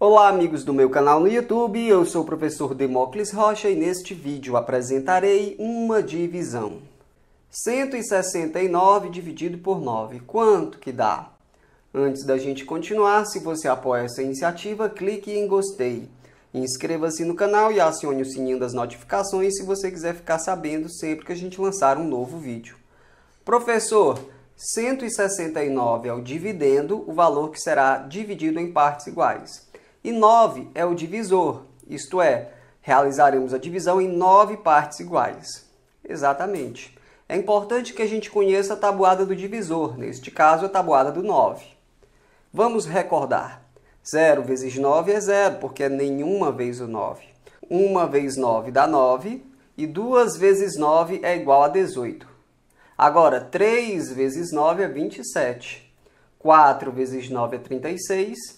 Olá amigos do meu canal no YouTube, eu sou o professor Demócles Rocha e neste vídeo apresentarei uma divisão. 169 dividido por 9, quanto que dá? Antes da gente continuar, se você apoia essa iniciativa, clique em gostei. Inscreva-se no canal e acione o sininho das notificações se você quiser ficar sabendo sempre que a gente lançar um novo vídeo. Professor, 169 é o dividendo, o valor que será dividido em partes iguais. E 9 é o divisor, isto é, realizaremos a divisão em 9 partes iguais. Exatamente. É importante que a gente conheça a tabuada do divisor, neste caso a tabuada do 9. Vamos recordar. 0 vezes 9 é 0, porque é nenhuma vez o 9. 1 vezes 9 dá 9, e 2 vezes 9 é igual a 18. Agora, 3 vezes 9 é 27. 4 vezes 9 é 36,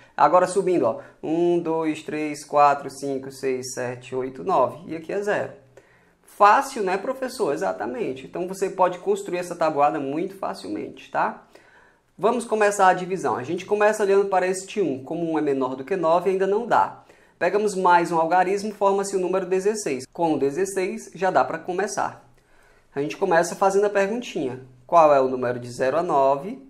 Agora subindo, ó. 1, 2, 3, 4, 5, 6, 7, 8, 9. E aqui é zero. Fácil, né, professor? Exatamente. Então você pode construir essa tabuada muito facilmente, tá? Vamos começar a divisão. A gente começa olhando para este 1. Como 1 é menor do que 9, ainda não dá. Pegamos mais um algarismo, forma-se o número 16. Com o 16, já dá para começar. A gente começa fazendo a perguntinha. Qual é o número de 0 a 9,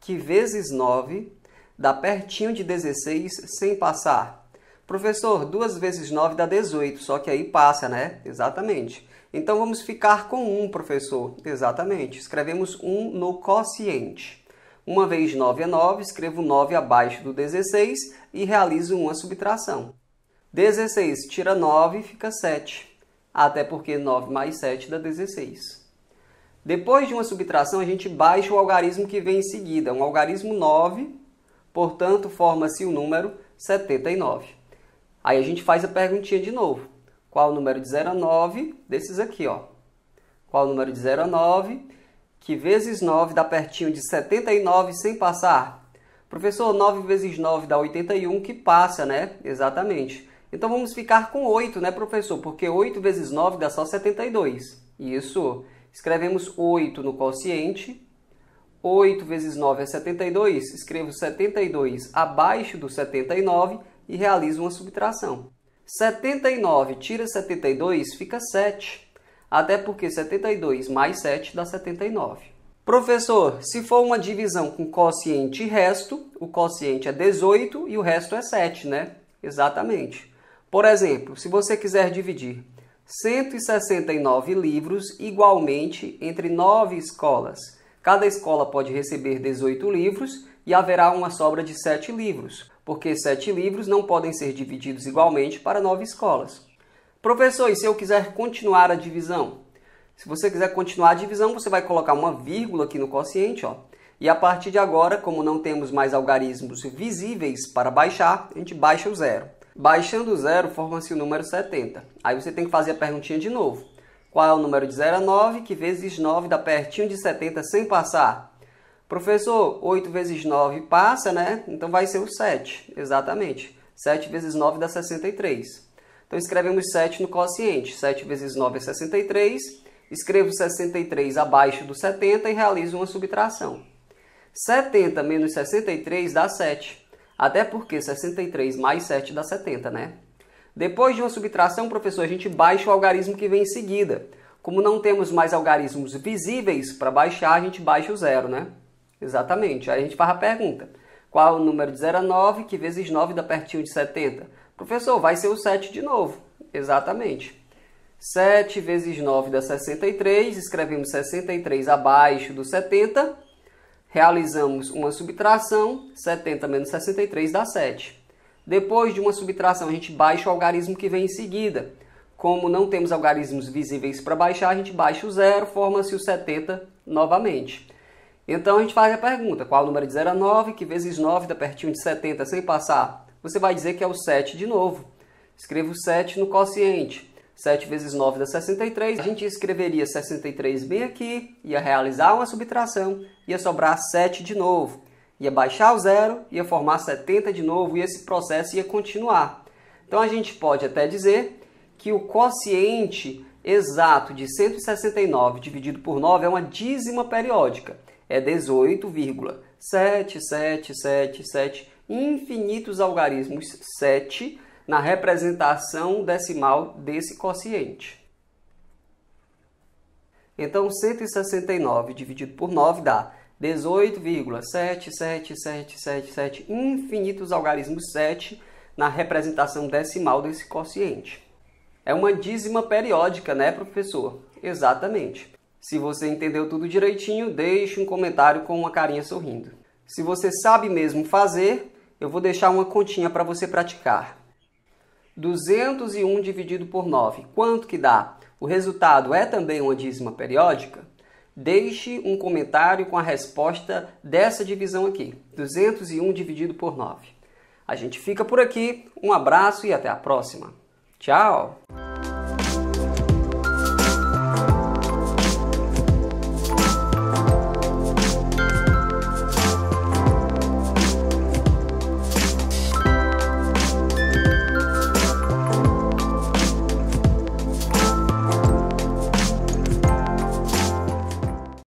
que vezes 9 dá pertinho de 16 sem passar. Professor, 2 vezes 9 dá 18, só que aí passa, né? Exatamente. Então vamos ficar com 1, professor. Exatamente. Escrevemos 1 no quociente. Uma vez 9 é 9, escrevo 9 abaixo do 16 e realizo uma subtração. 16 tira 9, fica 7. Até porque 9 mais 7 dá 16. Depois de uma subtração, a gente baixa o algarismo que vem em seguida. Um algarismo 9 Portanto, forma-se o número 79. Aí a gente faz a perguntinha de novo. Qual o número de 0 a 9 desses aqui, ó? Qual o número de 0 a 9? Que vezes 9 dá pertinho de 79 sem passar? Professor, 9 vezes 9 dá 81, que passa, né? Exatamente. Então vamos ficar com 8, né, professor? Porque 8 vezes 9 dá só 72. Isso. Escrevemos 8 no quociente 8 vezes 9 é 72, escrevo 72 abaixo do 79 e realizo uma subtração. 79 tira 72 fica 7, até porque 72 mais 7 dá 79. Professor, se for uma divisão com quociente e resto, o quociente é 18 e o resto é 7, né? Exatamente. Por exemplo, se você quiser dividir 169 livros igualmente entre 9 escolas Cada escola pode receber 18 livros e haverá uma sobra de 7 livros, porque 7 livros não podem ser divididos igualmente para 9 escolas. Professor, e se eu quiser continuar a divisão? Se você quiser continuar a divisão, você vai colocar uma vírgula aqui no quociente, ó. E a partir de agora, como não temos mais algarismos visíveis para baixar, a gente baixa o zero. Baixando o zero, forma-se o número 70. Aí você tem que fazer a perguntinha de novo. Qual é o número de 0 a 9? Que vezes 9 dá pertinho de 70 sem passar. Professor, 8 vezes 9 passa, né? Então vai ser o 7, exatamente. 7 vezes 9 dá 63. Então escrevemos 7 no quociente. 7 vezes 9 é 63. Escrevo 63 abaixo do 70 e realizo uma subtração. 70 menos 63 dá 7. Até porque 63 mais 7 dá 70, né? Depois de uma subtração, professor, a gente baixa o algarismo que vem em seguida. Como não temos mais algarismos visíveis para baixar, a gente baixa o zero, né? Exatamente. Aí a gente faz a pergunta. Qual o número de 0 a 9 que vezes 9 dá pertinho de 70? Professor, vai ser o 7 de novo. Exatamente. 7 vezes 9 dá 63. Escrevemos 63 abaixo do 70. Realizamos uma subtração. 70 menos 63 dá 7. Depois de uma subtração, a gente baixa o algarismo que vem em seguida. Como não temos algarismos visíveis para baixar, a gente baixa o zero, forma-se o 70 novamente. Então a gente faz a pergunta, qual o número de 0 a 9, que vezes 9 dá pertinho de 70 sem passar? Você vai dizer que é o 7 de novo. Escreva o 7 no quociente. 7 vezes 9 dá 63. A gente escreveria 63 bem aqui, ia realizar uma subtração, ia sobrar 7 de novo ia baixar o zero, ia formar 70 de novo e esse processo ia continuar. Então a gente pode até dizer que o quociente exato de 169 dividido por 9 é uma dízima periódica. É 18,7777 infinitos algarismos 7 na representação decimal desse quociente. Então 169 dividido por 9 dá 18,77777 infinitos algarismos 7 na representação decimal desse quociente. É uma dízima periódica, né, professor? Exatamente. Se você entendeu tudo direitinho, deixe um comentário com uma carinha sorrindo. Se você sabe mesmo fazer, eu vou deixar uma continha para você praticar. 201 dividido por 9, quanto que dá? O resultado é também uma dízima periódica? Deixe um comentário com a resposta dessa divisão aqui, 201 dividido por 9. A gente fica por aqui, um abraço e até a próxima. Tchau!